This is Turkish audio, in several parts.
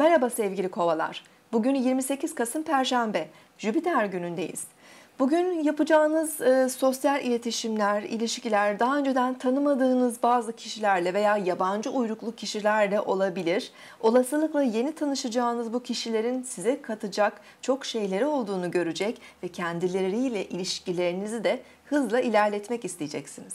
Merhaba sevgili kovalar. Bugün 28 Kasım Perşembe. Jüpiter günündeyiz. Bugün yapacağınız e, sosyal iletişimler, ilişkiler daha önceden tanımadığınız bazı kişilerle veya yabancı uyruklu kişilerle olabilir. Olasılıkla yeni tanışacağınız bu kişilerin size katacak çok şeyleri olduğunu görecek ve kendileriyle ilişkilerinizi de hızla ilerletmek isteyeceksiniz.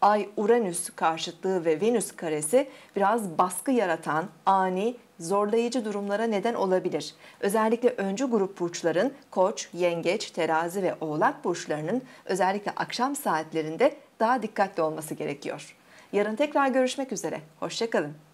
Ay-Uranüs karşıtlığı ve Venüs karesi biraz baskı yaratan ani zorlayıcı durumlara neden olabilir. Özellikle öncü grup burçların Koç, Yengeç, Terazi ve Oğlak burçlarının özellikle akşam saatlerinde daha dikkatli olması gerekiyor. Yarın tekrar görüşmek üzere. Hoşçakalın.